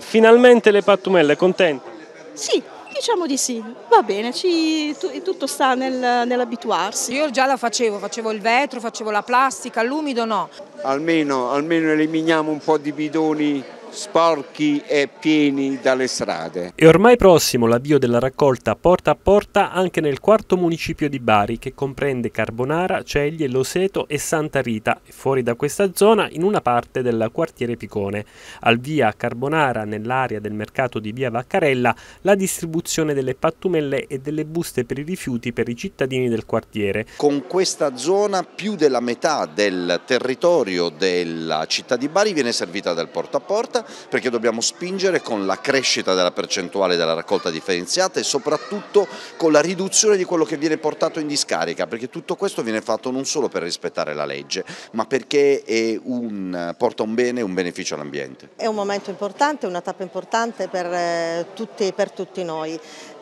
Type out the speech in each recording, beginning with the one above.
Finalmente le pattumelle, contenta? Sì, diciamo di sì, va bene, ci, tutto sta nel, nell'abituarsi. Io già la facevo, facevo il vetro, facevo la plastica, l'umido no. Almeno, almeno eliminiamo un po' di bidoni sporchi e pieni dalle strade. È ormai prossimo l'avvio della raccolta porta a porta anche nel quarto municipio di Bari che comprende Carbonara, Ceglie, Loseto e Santa Rita e fuori da questa zona in una parte del quartiere Picone. Al via Carbonara nell'area del mercato di via Vaccarella la distribuzione delle pattumelle e delle buste per i rifiuti per i cittadini del quartiere. Con questa zona più della metà del territorio della città di Bari viene servita dal porta a porta perché dobbiamo spingere con la crescita della percentuale della raccolta differenziata e soprattutto con la riduzione di quello che viene portato in discarica, perché tutto questo viene fatto non solo per rispettare la legge, ma perché un, porta un bene e un beneficio all'ambiente. È un momento importante, una tappa importante per eh, tutti, per tutti noi.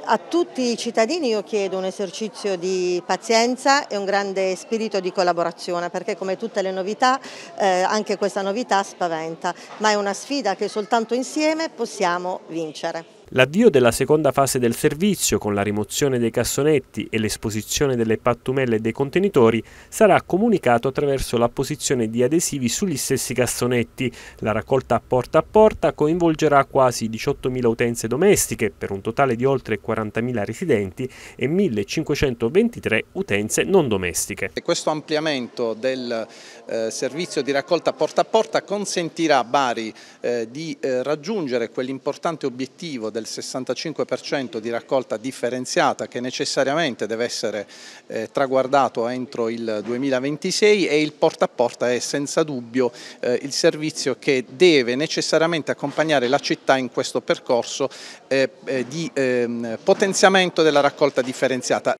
A tutti i cittadini io chiedo un esercizio di pazienza e un grande spirito di collaborazione perché come tutte le novità eh, anche questa novità spaventa ma è una sfida che soltanto insieme possiamo vincere. L'avvio della seconda fase del servizio, con la rimozione dei cassonetti e l'esposizione delle pattumelle e dei contenitori, sarà comunicato attraverso l'apposizione di adesivi sugli stessi cassonetti. La raccolta porta a porta coinvolgerà quasi 18.000 utenze domestiche, per un totale di oltre 40.000 residenti, e 1.523 utenze non domestiche. Questo ampliamento del eh, servizio di raccolta porta a porta consentirà a Bari eh, di eh, raggiungere quell'importante obiettivo del 65% di raccolta differenziata che necessariamente deve essere eh, traguardato entro il 2026 e il porta a porta è senza dubbio eh, il servizio che deve necessariamente accompagnare la città in questo percorso eh, eh di ehm, potenziamento della raccolta differenziata.